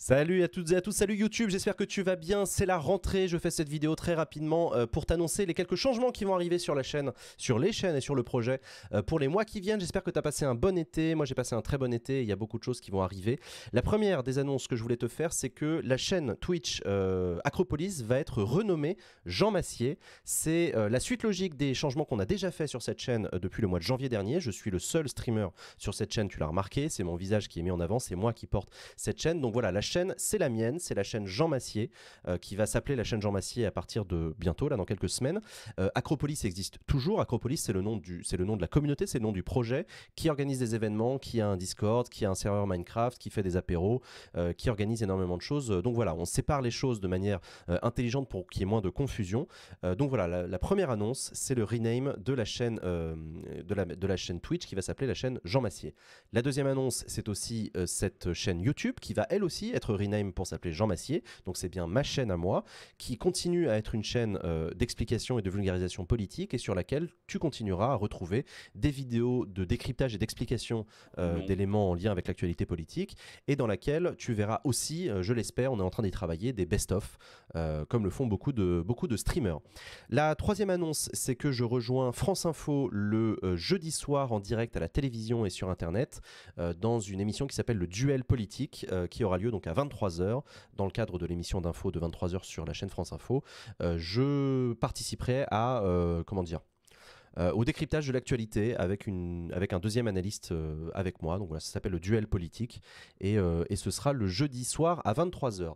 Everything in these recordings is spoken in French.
Salut à toutes et à tous, salut YouTube, j'espère que tu vas bien, c'est la rentrée, je fais cette vidéo très rapidement euh, pour t'annoncer les quelques changements qui vont arriver sur la chaîne, sur les chaînes et sur le projet euh, pour les mois qui viennent, j'espère que tu as passé un bon été, moi j'ai passé un très bon été, il y a beaucoup de choses qui vont arriver. La première des annonces que je voulais te faire, c'est que la chaîne Twitch euh, Acropolis va être renommée Jean Massier, c'est la suite logique des changements qu'on a déjà fait sur cette chaîne depuis le mois de janvier dernier, je suis le seul streamer sur cette chaîne, tu l'as remarqué, c'est mon visage qui est mis en avant, c'est moi qui porte cette chaîne, donc voilà, la chaîne, c'est la mienne, c'est la chaîne Jean Massier, euh, qui va s'appeler la chaîne Jean Massier à partir de bientôt, là dans quelques semaines. Euh, Acropolis existe toujours. Acropolis, c'est le, nom du, c'est le nom de la communauté, c'est le nom du projet qui organise des événements, qui a un Discord, qui a un serveur Minecraft, qui fait des apéros, euh, qui organise énormément de choses. Donc voilà, on sépare les choses de manière intelligente pour qu'il y ait moins de confusion. donc voilà, la première annonce, c'est le rename de la chaîne de la, chaîne Twitch qui va s'appeler la chaîne Jean Massier. La deuxième annonce, c'est aussi euh, cette chaîne YouTube qui va elle aussi être rename pour s'appeler Jean Massier. Donc c'est bien ma chaîne à moi qui continue à être une chaîne euh, d'explication et de vulgarisation politique et sur laquelle tu continueras à retrouver des vidéos de décryptage et d'explication euh, mmh. d'éléments en lien avec l'actualité politique et dans laquelle tu verras aussi, je l'espère, on est en train d'y travailler des best-of comme le font beaucoup de, beaucoup de streamers. La troisième annonce, c'est que je rejoins France Info le jeudi soir en direct à la télévision et sur Internet euh, dans une émission qui s'appelle le Duel politique euh, qui aura lieu donc à 23h dans le cadre de l'émission d'info de 23h sur la chaîne France Info. Euh, je participerai à, comment dire, euh, au décryptage de l'actualité avec, une, avec un deuxième analyste euh, avec moi. Donc voilà, ça s'appelle le duel politique et, euh, et, ce sera le jeudi soir à 23h.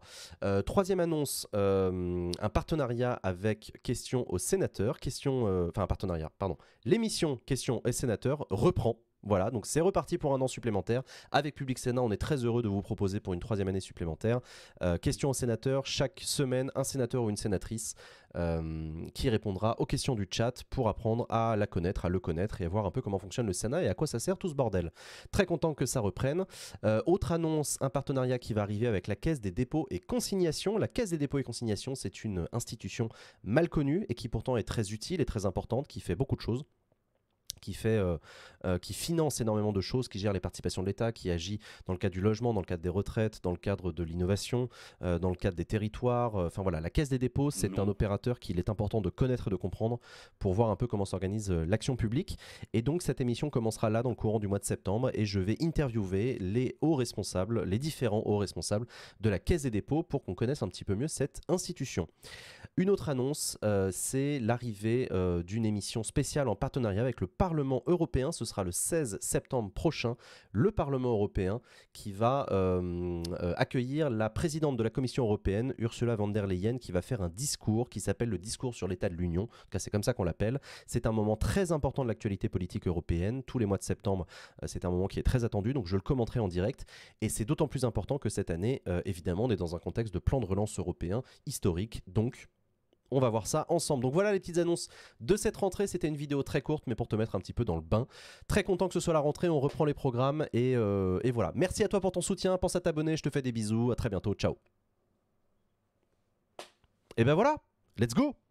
troisième annonce, un partenariat avec Question aux sénateurs, question, enfin un partenariat, pardon, l'émission Question et Sénateur reprend voilà, donc c'est reparti pour un an supplémentaire. Avec Public Sénat, on est très heureux de vous proposer pour une troisième année supplémentaire. Euh, question au sénateur, chaque semaine, un sénateur ou une sénatrice euh, qui répondra aux questions du chat pour apprendre à la connaître, à le connaître et à voir un peu comment fonctionne le Sénat et à quoi ça sert tout ce bordel. Très content que ça reprenne. Euh, autre annonce, un partenariat qui va arriver avec la Caisse des dépôts et consignations. La Caisse des dépôts et consignations, c'est une institution mal connue et qui pourtant est très utile et très importante, qui fait beaucoup de choses qui, fait, euh, euh, qui finance énormément de choses, qui gère les participations de l'État, qui agit dans le cadre du logement, dans le cadre des retraites, dans le cadre de l'innovation, euh, dans le cadre des territoires. Enfin voilà, la Caisse des dépôts, c'est un opérateur qu'il est important de connaître et de comprendre pour voir un peu comment s'organise l'action publique. Et donc cette émission commencera là dans le courant du mois de septembre et je vais interviewer les hauts responsables, les différents hauts responsables de la Caisse des dépôts pour qu'on connaisse un petit peu mieux cette institution. Une autre annonce, c'est l'arrivée d'une émission spéciale en partenariat avec le Parlement Parlement européen. Ce sera le 16 septembre prochain, le Parlement européen qui va euh, euh, accueillir la présidente de la Commission européenne, Ursula von der Leyen, qui va faire un discours qui s'appelle le discours sur l'état de l'Union. En cas, c'est comme ça qu'on l'appelle. C'est un moment très important de l'actualité politique européenne. Tous les mois de septembre, euh, c'est un moment qui est très attendu, donc je le commenterai en direct. Et c'est d'autant plus important que cette année, évidemment, on est dans un contexte de plan de relance européen historique. Donc, on va voir ça ensemble. Donc voilà les petites annonces de cette rentrée. C'était une vidéo très courte, mais pour te mettre un petit peu dans le bain. Très content que ce soit la rentrée. On reprend les programmes et, euh, voilà. Merci à toi pour ton soutien. Pense à t'abonner. Je te fais des bisous. À très bientôt. Ciao. Et ben voilà. Let's go.